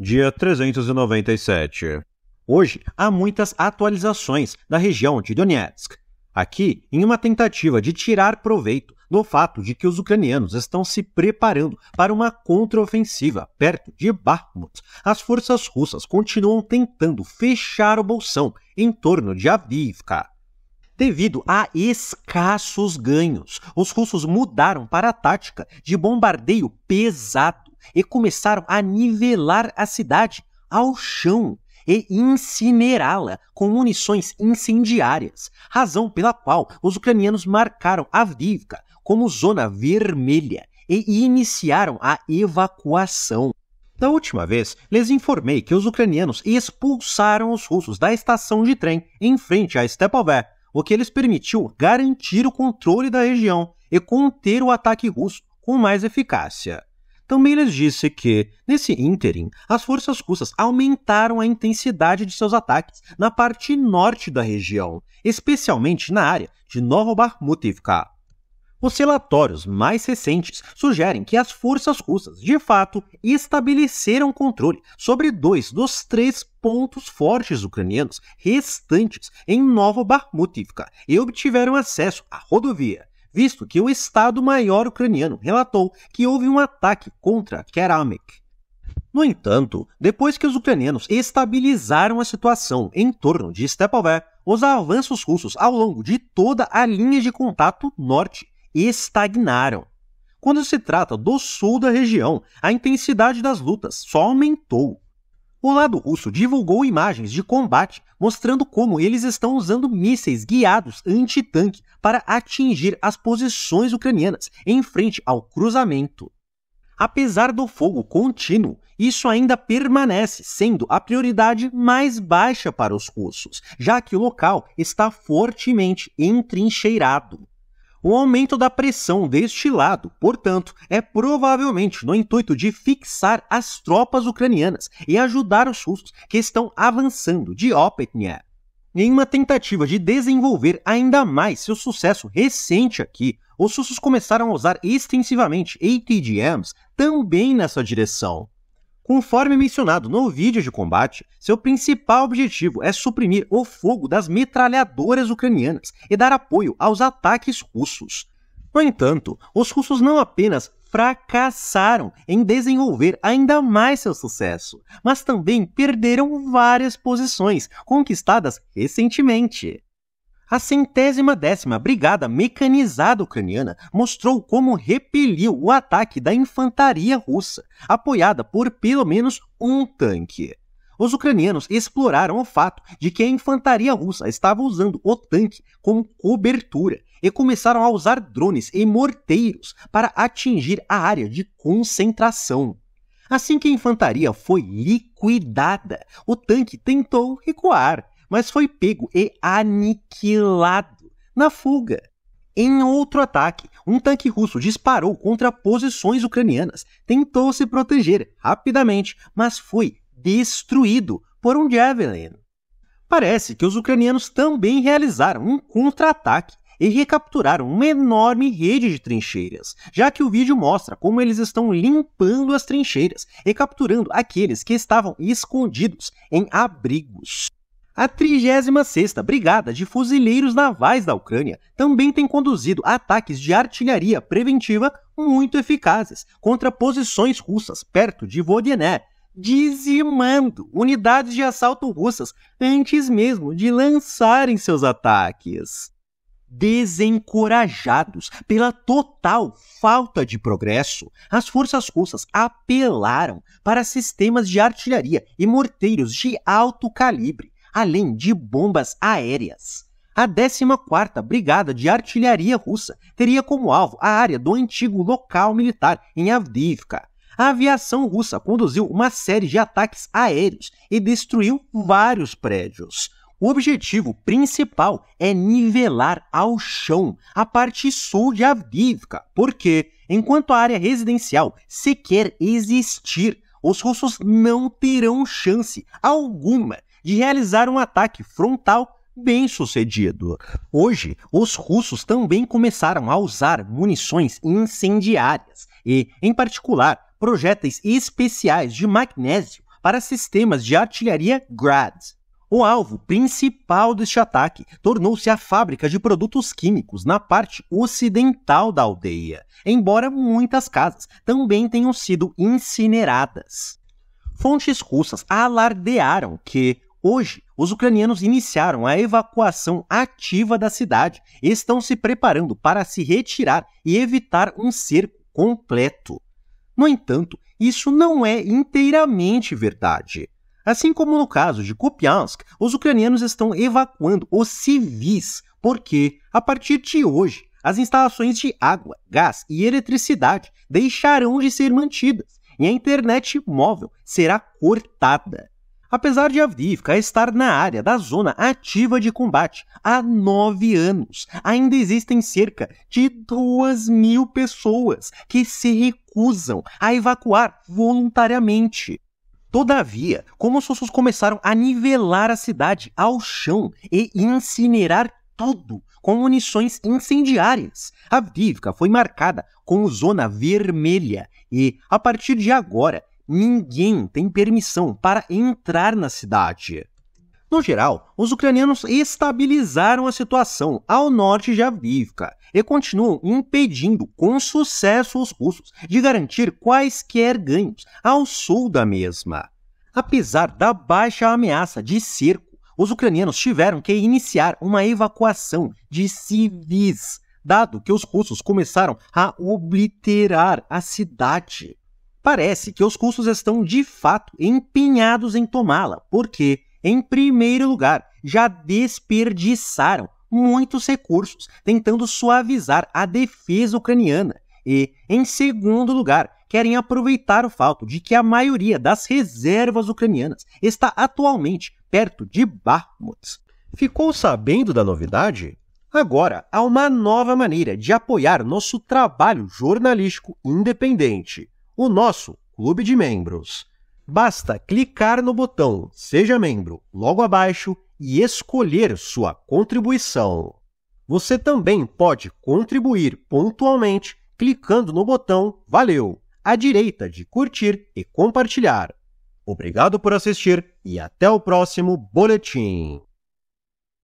dia 397. Hoje há muitas atualizações da região de Donetsk. Aqui, em uma tentativa de tirar proveito do fato de que os ucranianos estão se preparando para uma contraofensiva perto de Bakhmut, as forças russas continuam tentando fechar o bolsão em torno de Avdiivka. Devido a escassos ganhos, os russos mudaram para a tática de bombardeio pesado e começaram a nivelar a cidade ao chão e incinerá-la com munições incendiárias, razão pela qual os ucranianos marcaram Avdivka como zona vermelha e iniciaram a evacuação. Da última vez, lhes informei que os ucranianos expulsaram os russos da estação de trem em frente a Stepová, o que lhes permitiu garantir o controle da região e conter o ataque russo com mais eficácia. Também lhes disse que, nesse ínterim, as forças russas aumentaram a intensidade de seus ataques na parte norte da região, especialmente na área de Novobakhmutivka. Os relatórios mais recentes sugerem que as forças russas, de fato, estabeleceram controle sobre dois dos três pontos fortes ucranianos restantes em Novo Barmutivka e obtiveram acesso à rodovia visto que o Estado-Maior ucraniano relatou que houve um ataque contra Keramik. No entanto, depois que os ucranianos estabilizaram a situação em torno de Stepové, os avanços russos ao longo de toda a linha de contato norte estagnaram. Quando se trata do sul da região, a intensidade das lutas só aumentou. O lado russo divulgou imagens de combate mostrando como eles estão usando mísseis guiados anti-tanque para atingir as posições ucranianas em frente ao cruzamento. Apesar do fogo contínuo, isso ainda permanece sendo a prioridade mais baixa para os russos, já que o local está fortemente entrincheirado. O aumento da pressão deste lado, portanto, é provavelmente no intuito de fixar as tropas ucranianas e ajudar os russos que estão avançando de Opetnia. Em uma tentativa de desenvolver ainda mais seu sucesso recente aqui, os russos começaram a usar extensivamente ATGMs também nessa direção. Conforme mencionado no vídeo de combate, seu principal objetivo é suprimir o fogo das metralhadoras ucranianas e dar apoio aos ataques russos. No entanto, os russos não apenas fracassaram em desenvolver ainda mais seu sucesso, mas também perderam várias posições conquistadas recentemente. A centésima décima Brigada Mecanizada Ucraniana mostrou como repeliu o ataque da infantaria russa, apoiada por pelo menos um tanque. Os ucranianos exploraram o fato de que a infantaria russa estava usando o tanque como cobertura e começaram a usar drones e morteiros para atingir a área de concentração. Assim que a infantaria foi liquidada, o tanque tentou recuar mas foi pego e aniquilado na fuga. Em outro ataque, um tanque russo disparou contra posições ucranianas, tentou se proteger rapidamente, mas foi destruído por um Javelin. Parece que os ucranianos também realizaram um contra-ataque e recapturaram uma enorme rede de trincheiras, já que o vídeo mostra como eles estão limpando as trincheiras e capturando aqueles que estavam escondidos em abrigos. A 36ª Brigada de Fuzileiros Navais da Ucrânia também tem conduzido ataques de artilharia preventiva muito eficazes contra posições russas perto de Vodiené, dizimando unidades de assalto russas antes mesmo de lançarem seus ataques. Desencorajados pela total falta de progresso, as forças russas apelaram para sistemas de artilharia e morteiros de alto calibre além de bombas aéreas. A 14ª Brigada de Artilharia Russa teria como alvo a área do antigo local militar em Avdiivka. A aviação russa conduziu uma série de ataques aéreos e destruiu vários prédios. O objetivo principal é nivelar ao chão a parte sul de Avdiivka, porque, enquanto a área residencial sequer existir, os russos não terão chance alguma de realizar um ataque frontal bem sucedido. Hoje, os russos também começaram a usar munições incendiárias e, em particular, projéteis especiais de magnésio para sistemas de artilharia Grad. O alvo principal deste ataque tornou-se a fábrica de produtos químicos na parte ocidental da aldeia, embora muitas casas também tenham sido incineradas. Fontes russas alardearam que, Hoje, os ucranianos iniciaram a evacuação ativa da cidade e estão se preparando para se retirar e evitar um cerco completo. No entanto, isso não é inteiramente verdade. Assim como no caso de Kupiansk, os ucranianos estão evacuando os civis, porque, a partir de hoje, as instalações de água, gás e eletricidade deixarão de ser mantidas e a internet móvel será cortada. Apesar de Avdiivka estar na área da zona ativa de combate há nove anos, ainda existem cerca de duas mil pessoas que se recusam a evacuar voluntariamente. Todavia, como os russos começaram a nivelar a cidade ao chão e incinerar tudo com munições incendiárias, Avdiivka foi marcada como zona vermelha e, a partir de agora, Ninguém tem permissão para entrar na cidade. No geral, os ucranianos estabilizaram a situação ao norte de Avivka e continuam impedindo com sucesso os russos de garantir quaisquer ganhos ao sul da mesma. Apesar da baixa ameaça de cerco, os ucranianos tiveram que iniciar uma evacuação de civis, dado que os russos começaram a obliterar a cidade parece que os custos estão de fato empenhados em tomá-la, porque, em primeiro lugar, já desperdiçaram muitos recursos tentando suavizar a defesa ucraniana e, em segundo lugar, querem aproveitar o fato de que a maioria das reservas ucranianas está atualmente perto de Bakhmut. Ficou sabendo da novidade? Agora há uma nova maneira de apoiar nosso trabalho jornalístico independente o nosso clube de membros. Basta clicar no botão Seja Membro logo abaixo e escolher sua contribuição. Você também pode contribuir pontualmente clicando no botão Valeu à direita de curtir e compartilhar. Obrigado por assistir e até o próximo boletim.